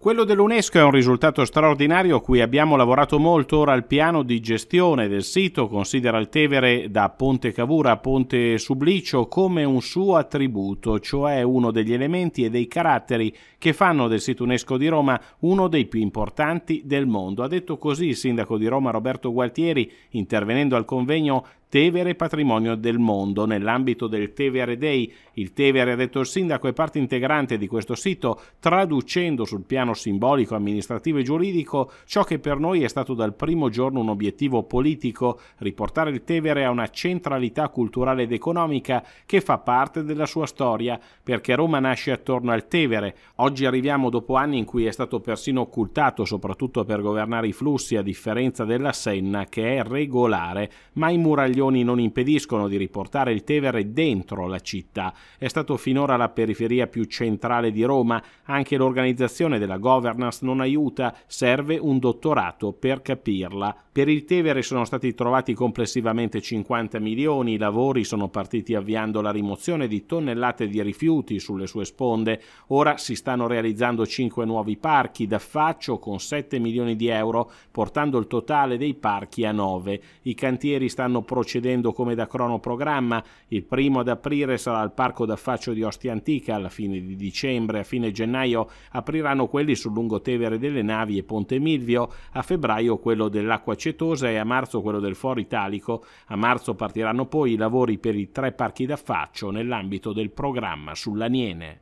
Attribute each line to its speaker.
Speaker 1: Quello dell'UNESCO è un risultato straordinario a cui abbiamo lavorato molto, ora il piano di gestione del sito considera il Tevere da Ponte Cavura a Ponte Sublicio come un suo attributo, cioè uno degli elementi e dei caratteri che fanno del sito UNESCO di Roma uno dei più importanti del mondo. Ha detto così il sindaco di Roma Roberto Gualtieri intervenendo al convegno Tevere Patrimonio del Mondo. Nell'ambito del Tevere Day, il Tevere, ha detto il sindaco, è parte integrante di questo sito, traducendo sul piano simbolico, amministrativo e giuridico ciò che per noi è stato dal primo giorno un obiettivo politico, riportare il Tevere a una centralità culturale ed economica che fa parte della sua storia, perché Roma nasce attorno al Tevere. Oggi arriviamo dopo anni in cui è stato persino occultato, soprattutto per governare i flussi, a differenza della Senna, che è regolare, ma i muragli ribellioni non impediscono di riportare il Tevere dentro la città. È stato finora la periferia più centrale di Roma, anche l'organizzazione della governance non aiuta, serve un dottorato per capirla. Per il Tevere sono stati trovati complessivamente 50 milioni, i lavori sono partiti avviando la rimozione di tonnellate di rifiuti sulle sue sponde, ora si stanno realizzando 5 nuovi parchi d'affaccio con 7 milioni di euro, portando il totale dei parchi a 9. I cantieri stanno procedendo procedendo come da cronoprogramma. Il primo ad aprire sarà il parco d'affaccio di Ostia Antica, alla fine di dicembre, a fine gennaio apriranno quelli sul lungotevere delle navi e Ponte Milvio, a febbraio quello dell'acqua cetosa e a marzo quello del foro italico. A marzo partiranno poi i lavori per i tre parchi d'affaccio nell'ambito del programma sull'Aniene.